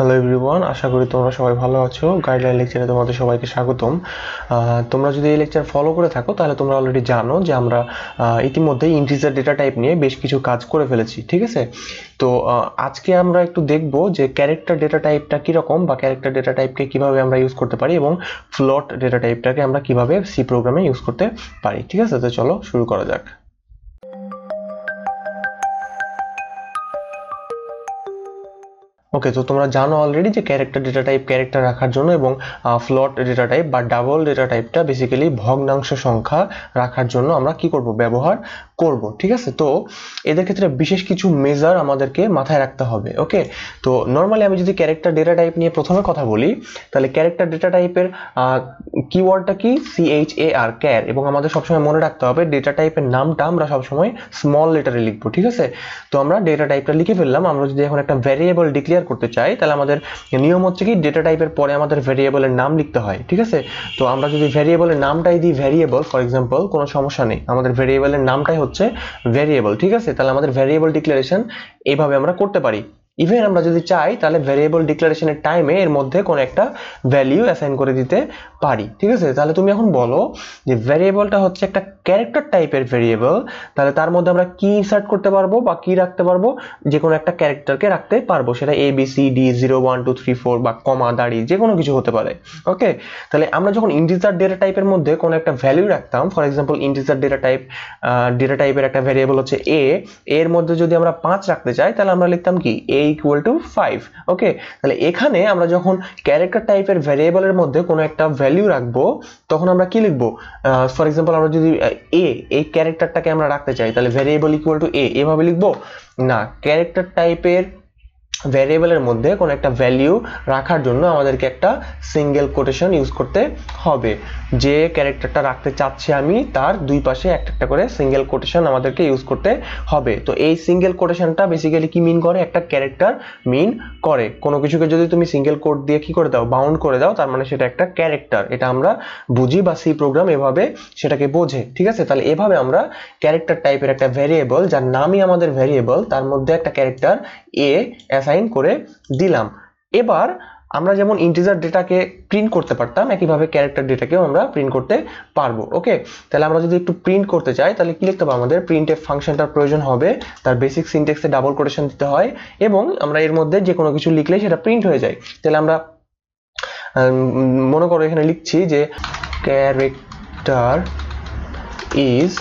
hello everyone আশা করি তোমরা সবাই ভালো আছো গাইডলাইন লেকচারে তোমাদের সবাইকে স্বাগতম তোমরা যদি এই লেকচার ফলো করে থাকো তাহলে তোমরা অলরেডি জানো যে আমরা ইতিমধ্যে ইন্টিজার ডেটা টাইপ নিয়ে বেশ কিছু কাজ করে ফেলেছি ঠিক আছে তো আজকে আমরা একটু দেখব যে ক্যারেক্টার ডেটা টাইপটা কীরকম বা ক্যারেক্টার ডেটা টাইপকে কীভাবে আমরা ইউজ করতে পারি এবং ফ্লট ডেটা টাইপটাকে আমরা কীভাবে সি প্রোগ্রামে ইউজ করতে পারি ঠিক আছে তো চলো শুরু করা যাক ওকে তো তোমরা জানো অলরেডি যে ক্যারেক্টার ডেটা টাইপ ক্যারেক্টার রাখার জন্য এবং ফ্লট ডেটা টাইপ বা ডাবল ডেটা টাইপটা বেসিক্যালি ভগ্নাংশ সংখ্যা রাখার জন্য আমরা কি করব ব্যবহার করব ঠিক আছে তো এদের ক্ষেত্রে বিশেষ কিছু মেজার আমাদেরকে মাথায় রাখতে হবে ওকে তো নর্মালি আমি যদি ক্যারেক্টার ডেটা টাইপ নিয়ে প্রথমে কথা বলি তাহলে ক্যারেক্টার ডেটা টাইপের কিওয়ার্ডটা কি সিএইচ এ আর ক্যার এবং আমাদের সবসময় মনে রাখতে হবে ডেটা টাইপের নামটা আমরা সবসময় স্মল লেটারে লিখবো ঠিক আছে তো আমরা ডেটা টাইপটা লিখে ফেললাম আমরা যদি এখন একটা ভ্যারিয়েবল ডিক্লেয়ার করতে চাই তাহলে আমাদের নিয়ম হচ্ছে কি ডেটা টাইপের পরে আমাদের ভ্যারিয়েবলের নাম লিখতে হয় ঠিক আছে তো আমরা যদি ভ্যারিয়েবলের নামটাই দিই ভ্যারিয়েবল ফর এক্সাম্পল কোনো সমস্যা নেই আমাদের ভ্যারিয়েবলের নামটাই হচ্ছে হচ্ছে ভ্যারিয়েবল ঠিক আছে তাহলে আমাদের ভ্যারিয়েবল ডিক্লারেশন এইভাবে আমরা করতে পারি ইভেন আমরা যদি চাই তাহলে ভ্যারিয়েবল ডিক্লারেশনের টাইমে এর মধ্যে কোনো একটা ভ্যালিউ অ্যাসাইন করে দিতে পারি ঠিক আছে তাহলে তুমি এখন বলো যে ভ্যারিয়েবলটা হচ্ছে একটা ক্যারেক্টার টাইপের ভেরিয়েবল তাহলে তার মধ্যে আমরা কি ইনসার্ট করতে পারবো বা কি রাখতে পারবো যে কোনো একটা ক্যারেক্টারকে রাখতে পারবো সেটা A B C D zero one two three four বা কমা দাড়ি যে কোনো কিছু হতে পারে ওকে তাহলে আমরা যখন ইন্টিজার ডেটা টাইপের মধ্যে কোনো একটা ভ্যালু রাখতাম for example integer data type data টাইপের একটা ভেরিয়েবল হচ্ছে এ এর মধ্যে যদি আমরা পাঁচ রাখতে চাই তাহলে আমরা লিখতাম কি a equal to five okay তাহলে এখানে আমরা যখন ক্যারেক্টার টাইপের ভ্যারিয়েবলের মধ্যে কোনো একটা ভ্যালু রাখবো তখন আমরা কি লিখবো ফর এক্সাম্পল আমরা যদি এ এই ক্যারেক্টারটাকে আমরা রাখতে চাই তাহলে ভ্যারিয়েবল ইকুয়াল টু এ এভাবে লিখবো না ক্যারেক্টার টাইপের ভ্যারিয়েবলের মধ্যে কোনো একটা ভ্যালিউ রাখার জন্য আমাদেরকে একটা সিঙ্গেল কোটেশন ইউজ করতে হবে যে ক্যারেক্টারটা রাখতে চাচ্ছি আমি তার দুই পাশে একটা একটা করে সিঙ্গেল কোটেশন আমাদেরকে ইউজ করতে হবে তো এই সিঙ্গেল কোটেশনটা বেসিক্যালি কি মিন করে একটা ক্যারেক্টার মিন করে কোনো কিছুকে যদি তুমি সিঙ্গেল কোট দিয়ে কি করে দাও বাউন্ড করে দাও তার মানে সেটা একটা ক্যারেক্টার এটা আমরা বুঝি বা সি প্রোগ্রাম এভাবে সেটাকে বোঝে ঠিক আছে তাহলে এভাবে আমরা ক্যারেক্টার টাইপের একটা ভ্যারিয়েবল যার নামই আমাদের ভ্যারিয়েবল তার মধ্যে একটা ক্যারেক্টার এ অ্যাসাইন করে দিলাম এবার আমরা যেমন ইন্টিজার ডেটাকে প্রিন্ট করতে পারতাম একইভাবে ক্যারেক্টার ডেটাকেও আমরা প্রিন্ট করতে পারবো ওকে তাহলে আমরা যদি একটু প্রিন্ট করতে চাই তাহলে কি লিখতে হবে আমাদের প্রিন্ট এফ ফাংশনটার প্রয়োজন হবে তার বেসিক সিনটেক্সে ডাবল কোটেশন দিতে হয় এবং আমরা এর মধ্যে যে কোনো কিছু লিখলে সেটা প্রিন্ট হয়ে যায় তাহলে আমরা মনে করো এখানে লিখছি যে ক্যারেক্টার ইজ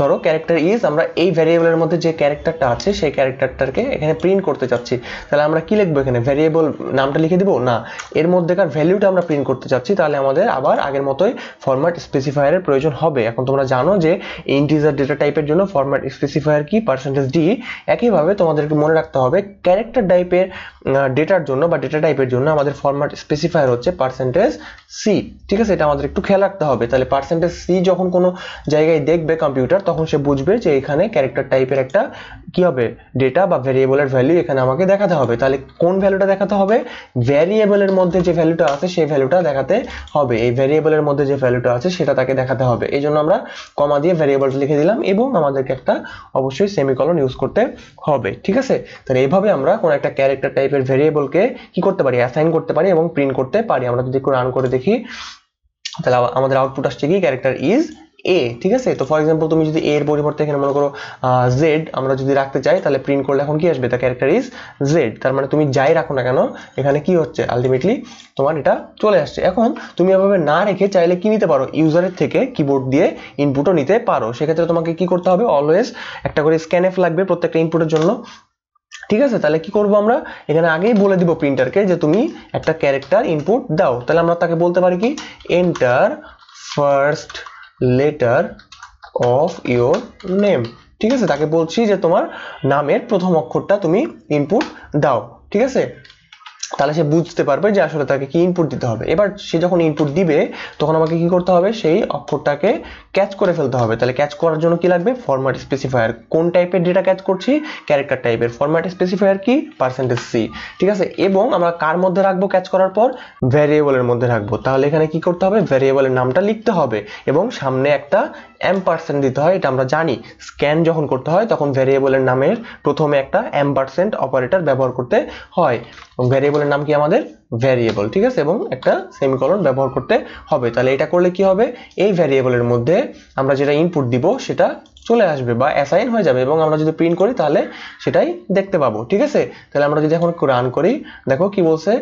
ধরো ক্যারেক্টার ইজ আমরা এই ভ্যারিয়েবলের মধ্যে যে ক্যারেক্টারটা আছে সেই ক্যারেক্টারটাকে এখানে প্রিন্ট করতে চাচ্ছি তাহলে আমরা কি লিখবো এখানে ভ্যারিয়েবল নামটা লিখে দিব না এর মধ্যেকার ভ্যালুটা আমরা প্রিন্ট করতে চাচ্ছি তাহলে আমাদের আবার আগের মতোই ফরম্যাট স্পেসিফায়ারের প্রয়োজন হবে এখন তোমরা জানো যে ইন্টিজার ডেটা টাইপের জন্য ফরম্যাট স্পেসিফায়ার কি পার্সেন্টেজ ডি একইভাবে তোমাদেরকে মনে রাখতে হবে ক্যারেক্টার টাইপের ডেটার জন্য বা ডেটা টাইপের জন্য আমাদের ফরম্যাট স্পেসিফায়ার হচ্ছে পার্সেন্টেজ সি ঠিক আছে এটা আমাদের একটু খেয়াল রাখতে হবে তাহলে পার্সেন্টেজ সি যখন কোনো জায়গায় দেখবে কম্পিউটার তখন সে বুঝবে যে এখানে ক্যারেক্টার টাইপের একটা কি হবে ডেটা বা ভ্যারিয়েবলের ভ্যালু এখানে আমাকে দেখাতে হবে তাহলে কোন ভ্যালুটা দেখাতে হবে ভ্যারিয়েবলের মধ্যে যে ভ্যালুটা আছে সেই ভ্যালুটা দেখাতে হবে এই ভ্যারিয়েবলের মধ্যে যে ভ্যালুটা আছে সেটা তাকে দেখাতে হবে এই জন্য আমরা কমা দিয়ে ভ্যারিয়েবলটা লিখে দিলাম এবং আমাদেরকে একটা অবশ্যই সেমিকলন ইউজ করতে হবে ঠিক আছে তাহলে এইভাবে আমরা কোনো একটা ক্যারেক্টার টাইপের ভ্যারিয়েবলকে কি করতে পারি অ্যাসাইন করতে পারি এবং প্রিন্ট করতে পারি আমরা যদি একটু রান করে দেখি তাহলে আমাদের আউটপুট আসছে কি ক্যারেক্টার ইজ এ ঠিক আছে তো ফর এক্সাম্পল তুমি যদি এ এর পরিবর্তে এখানে মনে করো জেড আমরা যদি রাখতে চাই তাহলে প্রিন্ট করলে এখন কি আসবে দ্য ক্যারেক্টার ইজ জেড তার মানে তুমি যাই রাখো না কেন এখানে কি হচ্ছে আলটিমেটলি তোমার এটা চলে আসছে এখন তুমি এভাবে না রেখে চাইলে কি নিতে পারো ইউজারের থেকে কিবোর্ড দিয়ে ইনপুটও নিতে পারো সেক্ষেত্রে তোমাকে কি করতে হবে অলওয়েজ একটা করে স্ক্যানেফ লাগবে প্রত্যেকটা ইনপুটের জন্য ঠিক আছে তাহলে কি করব আমরা এখানে আগেই বলে দিব প্রিন্টারকে যে তুমি একটা ক্যারেক্টার ইনপুট দাও তাহলে আমরা তাকে বলতে পারি কি enter first letter of your name ঠিক আছে তাকে বলছি যে তোমার নামের প্রথম অক্ষরটা তুমি ইনপুট দাও ঠিক আছে তাহলে সে বুঝতে পারবে যে আসলে তাকে কি ইনপুট দিতে হবে এবার সে যখন ইনপুট দিবে তখন আমাকে কি করতে হবে সেই অক্ষরটাকে ক্যাচ করে ফেলতে হবে তাহলে ক্যাচ করার জন্য কি লাগবে ফরম্যাট স্পেসিফায়ার কোন টাইপের ডেটা ক্যাচ করছি ক্যারেক্টার টাইপের ফরম্যাট স্পেসিফায়ার কি পার্সেন্টেজ সি ঠিক আছে এবং আমরা কার মধ্যে রাখবো ক্যাচ করার পর ভ্যারিয়েবলের মধ্যে রাখবো তাহলে এখানে কি করতে হবে ভ্যারিয়েবলের নামটা লিখতে হবে এবং সামনে একটা এম পার্সেন্ট দিতে হয় এটা আমরা জানি স্ক্যান যখন করতে হয় তখন ভ্যারিয়েবলের নামের প্রথমে একটা এম পার্সেন্ট অপারেটর ব্যবহার করতে হয় ভ্যারিয়েবলের নাম কি আমাদের ভ্যারিয়েবল ঠিক আছে এবং একটা সেমিকলন ব্যবহার করতে হবে তাহলে এটা করলে কি হবে এই ভ্যারিয়েবলের মধ্যে আমরা যেটা ইনপুট দিব সেটা চলে আসবে বা অ্যাসাইন হয়ে যাবে এবং আমরা যদি প্রিন্ট করি তাহলে সেটাই দেখতে পাবো ঠিক আছে তাহলে আমরা যদি এখন রান করি দেখো কি বলছে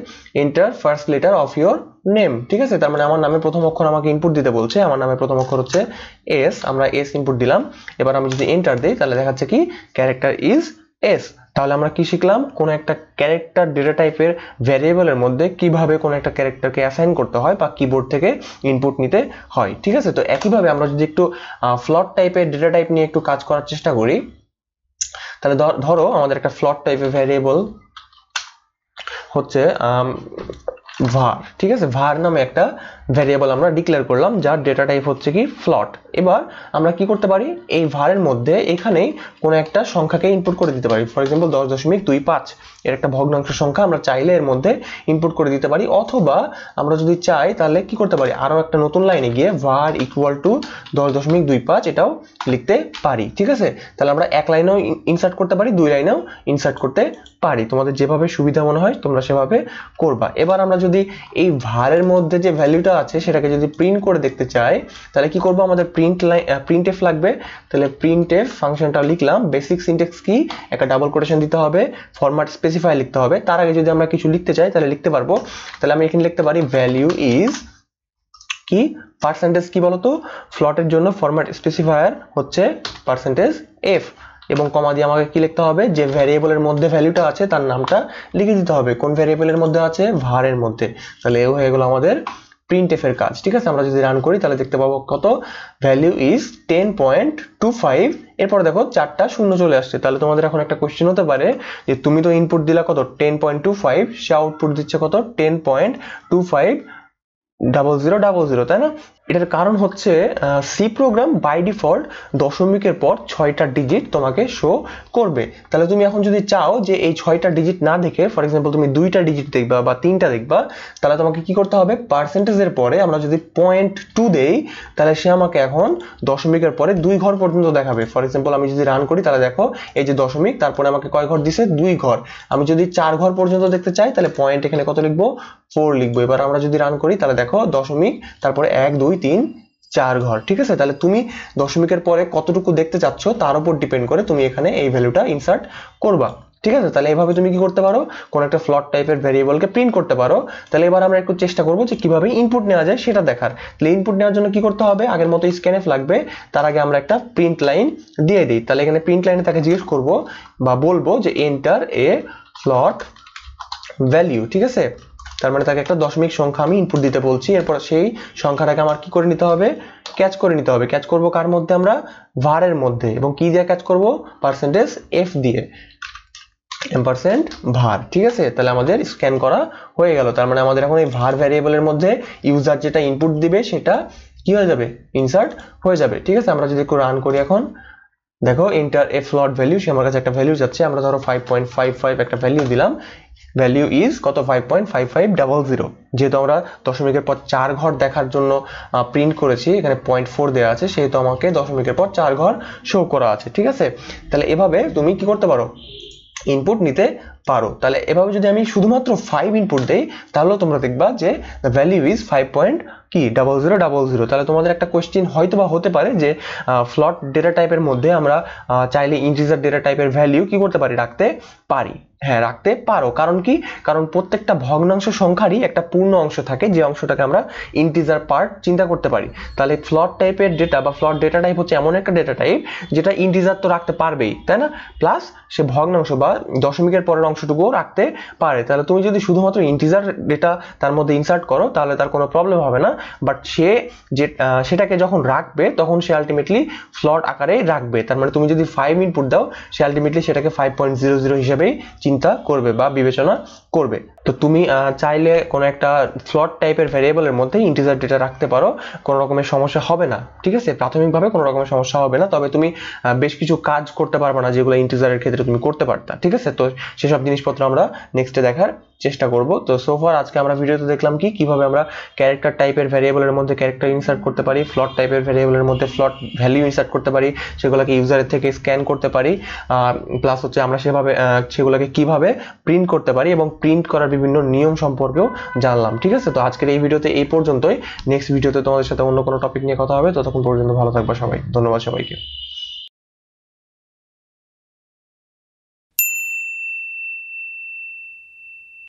enter first letter of your name ঠিক আছে তার মানে আমার নামে প্রথম অক্ষর আমাকে ইনপুট দিতে বলছে আমার নামে প্রথম অক্ষর হচ্ছে এস আমরা এস ইনপুট দিলাম এবার আমি যদি এন্টার দিই তাহলে দেখাচ্ছে কি ক্যারেক্টার ইজ এস তাহলে আমরা কি শিখলাম কোনো একটা ক্যারেক্টার ডেটা টাইপের ভ্যারিয়েবলের মধ্যে কিভাবে কোনো একটা ক্যারেক্টারকে অ্যাসাইন করতে হয় বা কিবোর্ড থেকে ইনপুট নিতে হয় ঠিক আছে তো একইভাবে আমরা যদি একটু ফ্লট টাইপের ডেটা টাইপ নিয়ে একটু কাজ করার চেষ্টা করি তাহলে ধরো আমাদের একটা ফ্লট টাইপের ভ্যারিয়েবল হচ্ছে var ঠিক আছে var নামে একটা ভেরিয়েবল আমরা ডিক্লেয়ার করলাম যার ডেটা টাইপ হচ্ছে কি ফ্লট এবার আমরা কি করতে পারি এই var এর মধ্যে এখানেই কোন একটা সংখ্যাকে ইনপুট করে দিতে পারি ফর एग्जांपल 10.25 এর একটা ভগ্নাংশ সংখ্যা আমরা চাইলে এর মধ্যে ইনপুট করে দিতে পারি অথবা আমরা যদি চাই তাহলে কি করতে পারি আরো একটা নতুন লাইনে গিয়ে var ইকুয়াল টু 10.25 এটাও লিখতে পারি ঠিক আছে তাহলে আমরা এক লাইনেও ইনসার্ট করতে পারি দুই লাইনেও ইনসার্ট করতে পারি তোমাদের যেভাবে সুবিধা মনে হয় তোমরা সেভাবে করবা এবার আমরা যদি এই ভারের মধ্যে যে ভ্যালুটা আছে সেটাকে যদি প্রিন্ট করে দেখতে চাই তাহলে কি করব আমাদের প্রিন্ট লাইন প্রিন্ট এফ লাগবে তাহলে প্রিন্ট এফ ফাংশনটা লিখলাম বেসিক সিনটেক্স কি একটা ডাবল কোটেশন দিতে হবে ফরম্যাট স্পেসিফাই লিখতে হবে তার আগে যদি আমরা কিছু লিখতে চাই তাহলে লিখতে পারবো তাহলে আমি এখানে লিখতে পারি ভ্যালু ইজ কি পার্সেন্টেজ কি বলতো ফ্লটের জন্য ফরম্যাট স্পেসিফায়ার হচ্ছে পার্সেন্টেজ এফ এবং কমা দিয়ে আমাকে কি লিখতে হবে যে ভ্যারিয়েবলের মধ্যে ভ্যালুটা আছে তার নামটা লিখে দিতে হবে কোন ভ্যারিয়েবলের মধ্যে আছে ভারের মধ্যে তাহলে এও হয়ে গেল আমাদের প্রিন্ট এফের কাজ ঠিক আছে আমরা যদি রান করি তাহলে দেখতে পাবো কত value is ten point two five এরপর দেখো চারটা শূন্য চলে আসছে তাহলে তোমাদের এখন একটা কোয়েশ্চেন হতে পারে যে তুমি তো ইনপুট দিলা কত টেন পয়েন্ট টু ফাইভ সে আউটপুট দিচ্ছে কত ten point two five double zero double zero তাই না এটার কারণ হচ্ছে সি প্রোগ্রাম বাই ডিফল্ট দশমিকের পর ছয়টা ডিজিট তোমাকে শো করবে তাহলে তুমি এখন যদি চাও যে এই ছয়টা ডিজিট না দেখে ফর এক্সাম্পল তুমি দুইটা ডিজিট দেখবা বা তিনটা দেখবা তাহলে তোমাকে কি করতে হবে পার্সেন্টেজের পরে আমরা যদি পয়েন্ট টু দেই তাহলে সে আমাকে এখন দশমিকের পরে দুই ঘর পর্যন্ত দেখাবে ফর এক্সাম্পল আমি যদি রান করি তাহলে দেখো এই যে দশমিক তারপরে আমাকে কয় ঘর দিছে দুই ঘর আমি যদি চার ঘর পর্যন্ত দেখতে চাই তাহলে পয়েন্ট এখানে কত লিখবো ফোর লিখবো এবার আমরা যদি রান করি তাহলে দেখো দশমিক তারপরে এক দুই দুই তিন চার ঘর ঠিক আছে তাহলে তুমি দশমিকের পরে কতটুকু দেখতে চাচ্ছ তার উপর ডিপেন্ড করে তুমি এখানে এই ভ্যালুটা ইনসার্ট করবা ঠিক আছে তাহলে এভাবে তুমি কি করতে পারো কোন একটা ফ্লট টাইপের ভ্যারিয়েবলকে প্রিন্ট করতে পারো তাহলে এবার আমরা একটু চেষ্টা করব যে কিভাবে ইনপুট নেওয়া যায় সেটা দেখার তাহলে ইনপুট নেওয়ার জন্য কি করতে হবে আগের মতো স্ক্যানএফ লাগবে তার আগে আমরা একটা প্রিন্ট লাইন দিয়ে দিই তাহলে এখানে প্রিন্ট লাইনে তাকে জিজ্ঞেস করবো বা বলবো যে এন্টার এ ফ্লট ভ্যালিউ ঠিক আছে তার মানে তাকে একটা দশমিক সংখ্যা আমি ইনপুট দিতে বলছি এরপর সেই সংখ্যাটাকে আমার কি করে নিতে হবে ক্যাচ করে নিতে হবে ক্যাচ করব কার মধ্যে আমরা ভারের মধ্যে এবং কি দিয়ে ক্যাচ করব পার্সেন্টেজ এফ দিয়ে এম পার্সেন্ট ভার ঠিক আছে তাহলে আমাদের স্ক্যান করা হয়ে গেল তার মানে আমাদের এখন এই ভার ভ্যারিয়েবলের মধ্যে ইউজার যেটা ইনপুট দিবে সেটা কি হয়ে যাবে ইনসার্ট হয়ে যাবে ঠিক আছে আমরা যদি একটু রান করি এখন দেখো ইন্টার এ ফ্লট ভ্যালু সে আমার কাছে একটা ভ্যালু যাচ্ছে আমরা ধরো ফাইভ পয়েন্ট ফাইভ ফাইভ একটা ভ্যালু দিলাম ভ্যালিউ ইজ কত five point five five double zero যেহেতু আমরা দশমিকের পর চার ঘর দেখার জন্য প্রিন্ট করেছি এখানে পয়েন্ট ফোর দেওয়া আছে সেহেতু আমাকে দশমিকের পর চার ঘর শো করা আছে ঠিক আছে তাহলে এভাবে তুমি কি করতে পারো ইনপুট নিতে পারো তাহলে এভাবে যদি আমি শুধুমাত্র ফাইভ ইনপুট দেই তাহলেও তোমরা দেখবা যে ভ্যালিউ ইজ ফাইভ পয়েন্ট কি ডাবল জিরো ডাবল জিরো তাহলে তোমাদের একটা কোয়েশ্চেন হয়তো বা হতে পারে যে ফ্লট ডেটা টাইপের মধ্যে আমরা চাইলে ইন্টিজার ডেটা টাইপের ভ্যালিউ কি করতে পারি রাখতে পারি হ্যাঁ রাখতে পারো কারণ কি কারণ প্রত্যেকটা ভগ্নাংশ সংখ্যারই একটা পূর্ণ অংশ থাকে যে অংশটাকে আমরা ইন্টিজার পার্ট চিন্তা করতে পারি তাহলে ফ্লট টাইপের ডেটা বা ফ্লট ডেটা টাইপ হচ্ছে এমন একটা ডেটা টাইপ যেটা ইন্টিজার তো রাখতে পারবেই তাই না প্লাস সে ভগ্নাংশ বা দশমিকের পরের অংশটুকুও রাখতে পারে তাহলে তুমি যদি শুধুমাত্র ইন্টিজার ডেটা তার মধ্যে ইনসার্ট করো তাহলে তার কোনো প্রবলেম হবে না বাট সে যে সেটাকে যখন রাখবে তখন সে আলটিমেটলি ফ্লট আকারে রাখবে তার মানে তুমি যদি ফাইভ ইনপুট দাও সে আলটিমেটলি সেটাকে ফাইভ পয়েন্ট জিরো জিরো হিসেবেই চিন্তা করবে বা বিবেচনা করবে তো তুমি চাইলে কোনো একটা ফ্লট টাইপের ভ্যারিয়েবলের মধ্যে ইন্টিজার ডেটা রাখতে পারো কোনো রকমের সমস্যা হবে না ঠিক আছে প্রাথমিকভাবে কোনো রকমের সমস্যা হবে না তবে তুমি বেশ কিছু কাজ করতে পারবে না যেগুলো ইন্টিজারের ক্ষেত্রে তুমি করতে পারতা ঠিক আছে তো সেসব জিনিসপত্র আমরা নেক্সটে দেখার চেষ্টা করব তো সোফার আজকে আমরা ভিডিওতে দেখলাম কি কিভাবে আমরা ক্যারেক্টার টাইপের ভ্যারিয়েবলের মধ্যে ক্যারেক্টার ইনসার্ট করতে পারি ফ্লট টাইপের ভ্যারিয়েবলের মধ্যে ফ্লট ভ্যালিউ ইনসার্ট করতে পারি সেগুলোকে ইউজারের থেকে স্ক্যান করতে পারি প্লাস হচ্ছে আমরা সেভাবে সেগুলোকে কিভাবে প্রিন্ট করতে পারি এবং প্রিন্ট করার বিভিন্ন নিয়ম সম্পর্কেও জানলাম ঠিক আছে তো আজকের এই ভিডিওতে এই পর্যন্তই নেক্সট ভিডিওতে তোমাদের সাথে অন্য কোনো টপিক নিয়ে কথা হবে ততক্ষণ পর্যন্ত ভালো থাকবা সবাই ধন্যবাদ সবাইকে